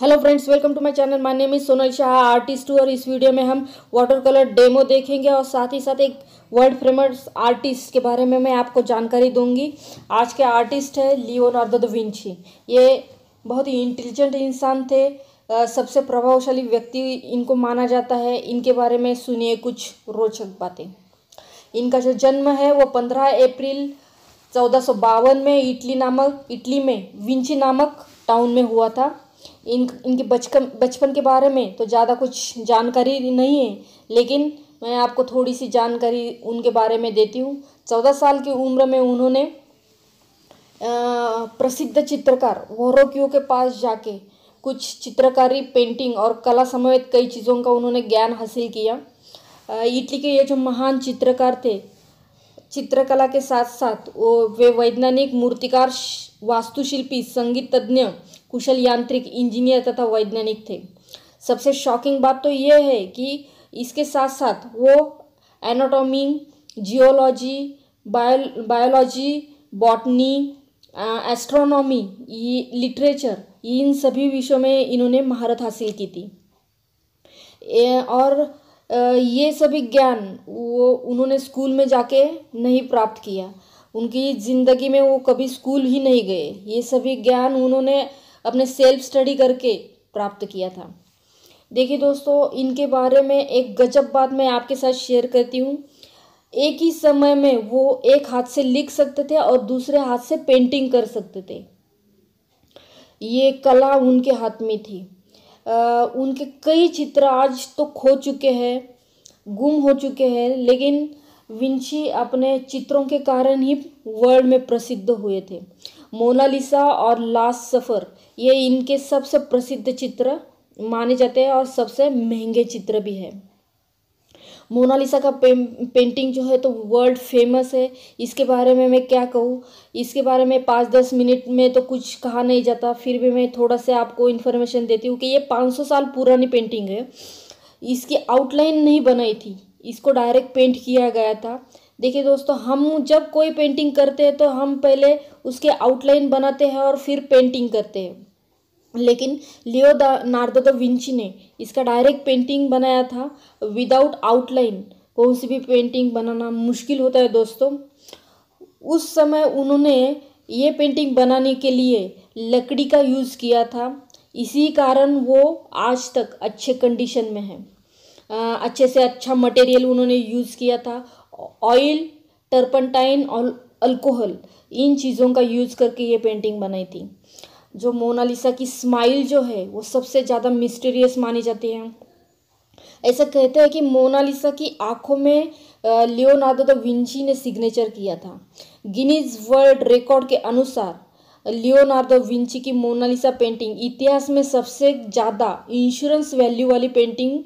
hello friends welcome to my channel my name is Sonal Shah artist हूँ और इस video में हम वाटर कलर डेमो देखेंगे और साथ ही साथ एक वर्ल्ड फेमस आर्टिस्ट के बारे में मैं आपको जानकारी दूंगी आज के आर्टिस्ट है लियोनार्डो द विंची ये बहुत ही इंटेलिजेंट इंसान थे सबसे प्रभावशाली व्यक्ति इनको माना जाता है इनके बारे में सुनिए कुछ रोचक बातें इनका जो जन्म है वो 15 अप्रैल चौदह में इटली नामक इटली में विंची नामक टाउन में हुआ था इन इनके बचपन बचपन के बारे में तो ज़्यादा कुछ जानकारी नहीं है लेकिन मैं आपको थोड़ी सी जानकारी उनके बारे में देती हूँ चौदह साल की उम्र में उन्होंने प्रसिद्ध चित्रकार वोरोक्यू के पास जाके कुछ चित्रकारी पेंटिंग और कला समेत कई चीज़ों का उन्होंने ज्ञान हासिल किया इटली के ये जो महान चित्रकार थे चित्रकला के साथ साथ वो वे वैज्ञानिक मूर्तिकार वास्तुशिल्पी संगीत तज्ञ कुशल यांत्रिक इंजीनियर तथा वैज्ञानिक थे सबसे शॉकिंग बात तो ये है कि इसके साथ साथ वो anatomy geology bio biology botany astronomy literature इन सभी विषयों में इन्होंने महारत हासिल की थी और ये सभी ज्ञान वो उन्होंने स्कूल में जाके नहीं प्राप्त किया उनकी ज़िंदगी में वो कभी स्कूल ही नहीं गए ये सभी ज्ञान उन्होंने अपने सेल्फ स्टडी करके प्राप्त किया था देखिए दोस्तों इनके बारे में एक गजब बात मैं आपके साथ शेयर करती हूँ एक ही समय में वो एक हाथ से लिख सकते थे और दूसरे हाथ से पेंटिंग कर सकते थे ये कला उनके हाथ में थी उनके कई चित्र आज तो खो चुके हैं गुम हो चुके हैं लेकिन विंची अपने चित्रों के कारण ही वर्ल्ड में प्रसिद्ध हुए थे मोनालिसा और लास्ट सफ़र ये इनके सबसे प्रसिद्ध चित्र माने जाते हैं और सबसे महंगे चित्र भी हैं मोनालिसा का पे, पेंटिंग जो है तो वर्ल्ड फेमस है इसके बारे में मैं क्या कहूँ इसके बारे में पाँच दस मिनट में तो कुछ कहा नहीं जाता फिर भी मैं थोड़ा सा आपको इन्फॉर्मेशन देती हूँ कि ये पाँच सौ साल पुरानी पेंटिंग है इसकी आउटलाइन नहीं बनाई थी इसको डायरेक्ट पेंट किया गया था देखिए दोस्तों हम जब कोई पेंटिंग करते हैं तो हम पहले उसके आउटलाइन बनाते हैं और फिर पेंटिंग करते हैं लेकिन Leonardo da Vinci ने इसका डायरेक्ट पेंटिंग बनाया था विदाउट आउटलाइन कौन सी भी पेंटिंग बनाना मुश्किल होता है दोस्तों उस समय उन्होंने ये पेंटिंग बनाने के लिए लकड़ी का यूज़ किया था इसी कारण वो आज तक अच्छे कंडीशन में है अच्छे से अच्छा मटेरियल उन्होंने यूज़ किया था ऑयल टर्पनटाइन और अल्कोहल इन चीज़ों का यूज़ करके ये पेंटिंग बनाई थी जो मोनालिसा की स्माइल जो है वो सबसे ज़्यादा मिस्टीरियस मानी जाती है ऐसा कहते हैं कि मोनालिसा की आंखों में लियोनार्डो द विंची ने सिग्नेचर किया था गिनीज वर्ल्ड रिकॉर्ड के अनुसार लियोनार्डो विंची की मोनालिसा पेंटिंग इतिहास में सबसे ज़्यादा इंश्योरेंस वैल्यू वाली पेंटिंग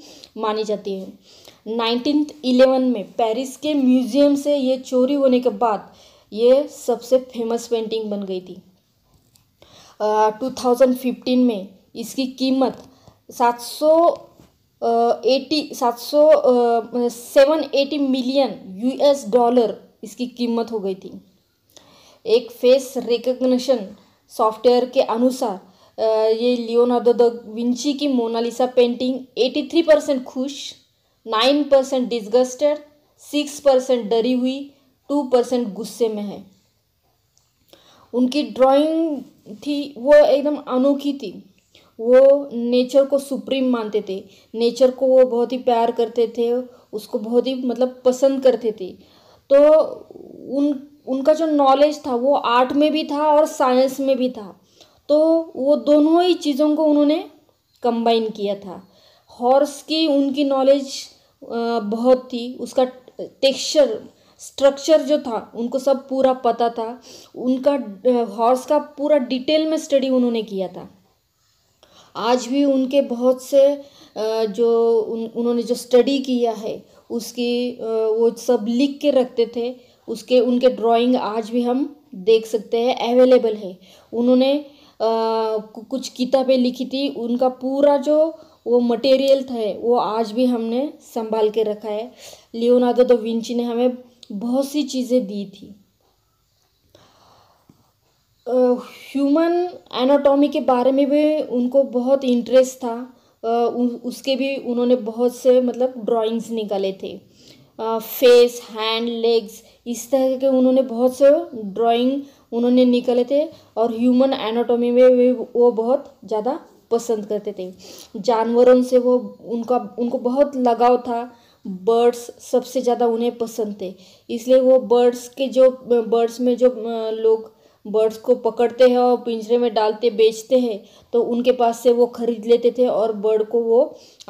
मानी जाती है नाइनटीन इलेवन में पेरिस के म्यूजियम से ये चोरी होने के बाद ये सबसे फेमस पेंटिंग बन गई थी 2015 में इसकी कीमत सात सौ एटी सात सौ seven eighty million US dollar इसकी कीमत हो गई थी एक फेस रिकग्निशन सॉफ्टवेयर के अनुसार ये लियोनार्डो द विंची की मोनालिसा पेंटिंग 83 परसेंट खुश 9 परसेंट डिजगस्टेड सिक्स परसेंट डरी हुई टू परसेंट गुस्से में है उनकी ड्राइंग थी वो एकदम अनोखी थी वो नेचर को सुप्रीम मानते थे नेचर को वो बहुत ही प्यार करते थे उसको बहुत ही मतलब पसंद करते थे तो उन उनका जो नॉलेज था वो आर्ट में भी था और साइंस में भी था तो वो दोनों ही चीज़ों को उन्होंने कंबाइन किया था हॉर्स की उनकी नॉलेज बहुत थी उसका टेक्सचर स्ट्रक्चर जो था उनको सब पूरा पता था उनका हॉर्स का पूरा डिटेल में स्टडी उन्होंने किया था आज भी उनके बहुत से जो उन उन्होंने जो स्टडी किया है उसकी वो सब लिख के रखते थे उसके उनके ड्राइंग आज भी हम देख सकते हैं अवेलेबल है उन्होंने कुछ किताबें लिखी थी उनका पूरा जो वो मटेरियल था वो आज भी हमने संभाल के रखा है लियोनार्डो द विंची ने हमें बहुत सी चीज़ें दी थी ह्यूमन uh, एनाटॉमी के बारे में भी उनको बहुत इंटरेस्ट था uh, उसके भी उन्होंने बहुत से मतलब ड्राइंग्स निकाले थे फेस हैंड लेग्स इस तरह के उन्होंने बहुत से ड्राइंग उन्होंने निकाले थे और ह्यूमन एनाटॉमी में भी वो बहुत ज़्यादा पसंद करते थे जानवरों से वो उनका उनको बहुत लगाव था बर्ड्स सबसे ज़्यादा उन्हें पसंद थे इसलिए वो बर्ड्स के जो बर्ड्स में जो लोग बर्ड्स को पकड़ते हैं और पिंजरे में डालते बेचते हैं तो उनके पास से वो खरीद लेते थे और बर्ड को वो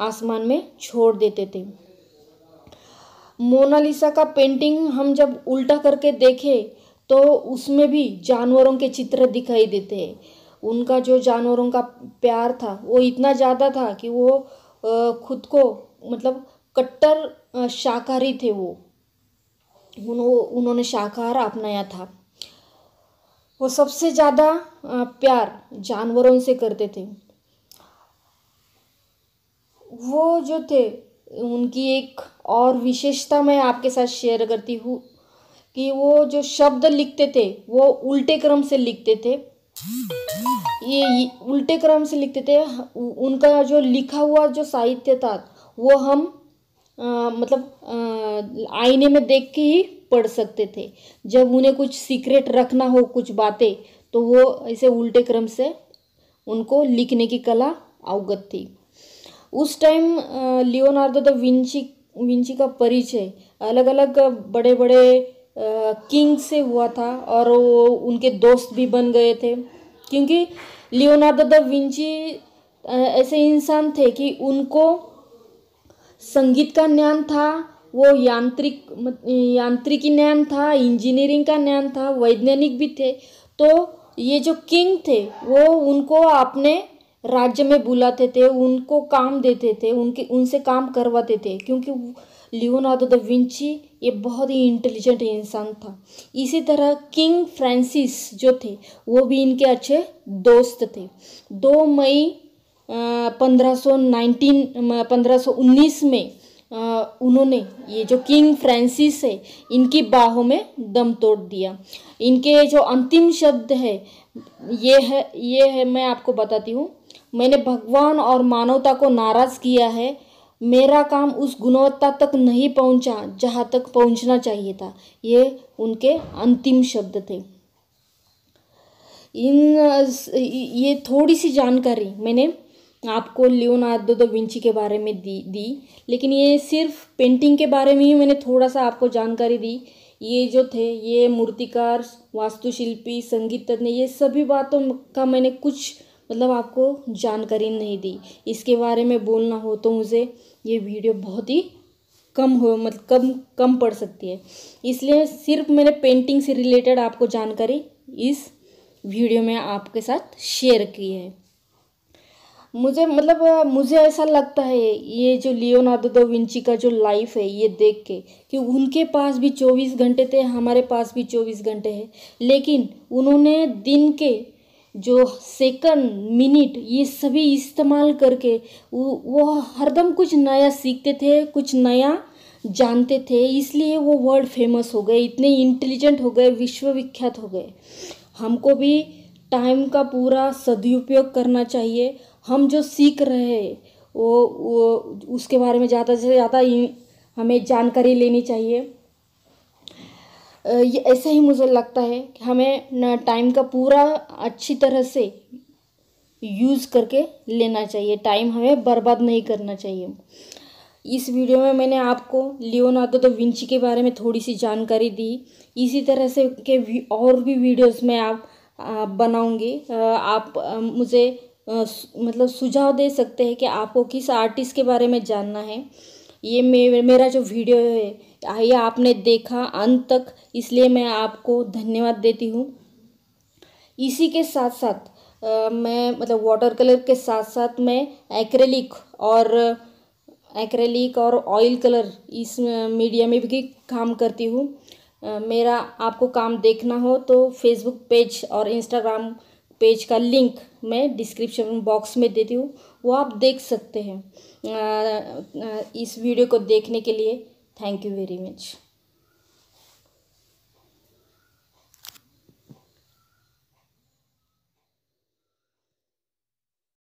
आसमान में छोड़ देते थे मोनालिसा का पेंटिंग हम जब उल्टा करके देखें तो उसमें भी जानवरों के चित्र दिखाई देते हैं उनका जो जानवरों का प्यार था वो इतना ज़्यादा था कि वो खुद को मतलब कट्टर शाकाहारी थे वो उन्होंने शाकाहार अपनाया था वो सबसे ज़्यादा प्यार जानवरों से करते थे वो जो थे उनकी एक और विशेषता मैं आपके साथ शेयर करती हूँ कि वो जो शब्द लिखते थे वो उल्टे क्रम से लिखते थे ये उल्टे क्रम से लिखते थे उनका जो लिखा हुआ जो साहित्य था वो हम आ, मतलब आ, आईने में देख के ही पढ़ सकते थे जब उन्हें कुछ सीक्रेट रखना हो कुछ बातें तो वो ऐसे उल्टे क्रम से उनको लिखने की कला अवगत थी उस time Leonardo da Vinci Vinci का परिचय अलग अलग बड़े बड़े किंग से हुआ था और वो उनके दोस्त भी बन गए थे क्योंकि लियोनार्डो द विंची ऐसे इंसान थे कि उनको संगीत का ज्ञान था वो यांत्रिक यांत्रिकी ज्ञान था इंजीनियरिंग का ज्ञान था वैज्ञानिक भी थे तो ये जो किंग थे वो उनको अपने राज्य में बुलाते थे उनको काम देते थे उनके उनसे काम करवाते थे क्योंकि लियोनार्डो द विंची ये बहुत ही इंटेलिजेंट इंसान था इसी तरह किंग फ्रांसिस जो थे वो भी इनके अच्छे दोस्त थे दो मई पंद्रह नाइनटीन पंद्रह उन्नीस में उन्होंने ये जो किंग फ्रांसिस है इनकी बाहों में दम तोड़ दिया इनके जो अंतिम शब्द है ये है ये है मैं आपको बताती हूँ मैंने भगवान और मानवता को नाराज़ किया है मेरा काम उस गुणवत्ता तक नहीं पहुंचा जहाँ तक पहुंचना चाहिए था ये उनके अंतिम शब्द थे इन ये थोड़ी सी जानकारी मैंने आपको लियोनार्डो द विंची के बारे में दी दी लेकिन ये सिर्फ पेंटिंग के बारे में ही मैंने थोड़ा सा आपको जानकारी दी ये जो थे ये मूर्तिकार वास्तुशिल्पी संगीत तज्ञ ये सभी बातों का मैंने कुछ मतलब आपको जानकारी नहीं दी इसके बारे में बोलना हो तो मुझे ये वीडियो बहुत ही कम हो मतलब कम कम पड़ सकती है इसलिए सिर्फ मैंने पेंटिंग से रिलेटेड आपको जानकारी इस वीडियो में आपके साथ शेयर की है मुझे मतलब मुझे ऐसा लगता है ये जो लियोनार्डो दो विंची का जो लाइफ है ये देख के कि उनके पास भी चौबीस घंटे थे हमारे पास भी चौबीस घंटे हैं लेकिन उन्होंने दिन के जो सेकंड मिनट ये सभी इस्तेमाल करके वो, वो हरदम कुछ नया सीखते थे कुछ नया जानते थे इसलिए वो वर्ल्ड फेमस हो गए इतने इंटेलिजेंट हो गए विश्वविख्यात हो गए हमको भी टाइम का पूरा सदुपयोग करना चाहिए हम जो सीख रहे हैं वो वो उसके बारे में ज़्यादा से ज़्यादा हमें जानकारी लेनी चाहिए ये ऐसा ही मुझे लगता है कि हमें न टाइम का पूरा अच्छी तरह से यूज़ करके लेना चाहिए टाइम हमें बर्बाद नहीं करना चाहिए इस वीडियो में मैंने आपको लियोनार्डो द विंची के बारे में थोड़ी सी जानकारी दी इसी तरह से के और भी वीडियोस में आप बनाऊँगी आप मुझे मतलब सुझाव दे सकते हैं कि आपको किस आर्टिस्ट के बारे में जानना है ये मे मेरा जो वीडियो है ये आपने देखा अंत तक इसलिए मैं आपको धन्यवाद देती हूँ इसी के साथ साथ मैं मतलब वाटर कलर के साथ साथ मैं एक्रेलिक और एक्रेलिक और ऑयल कलर इस मीडिया में भी काम करती हूँ मेरा आपको काम देखना हो तो फेसबुक पेज और इंस्टाग्राम पेज का लिंक मैं डिस्क्रिप्शन बॉक्स में देती हूँ वो आप देख सकते हैं इस वीडियो को देखने के लिए थैंक यू वेरी मच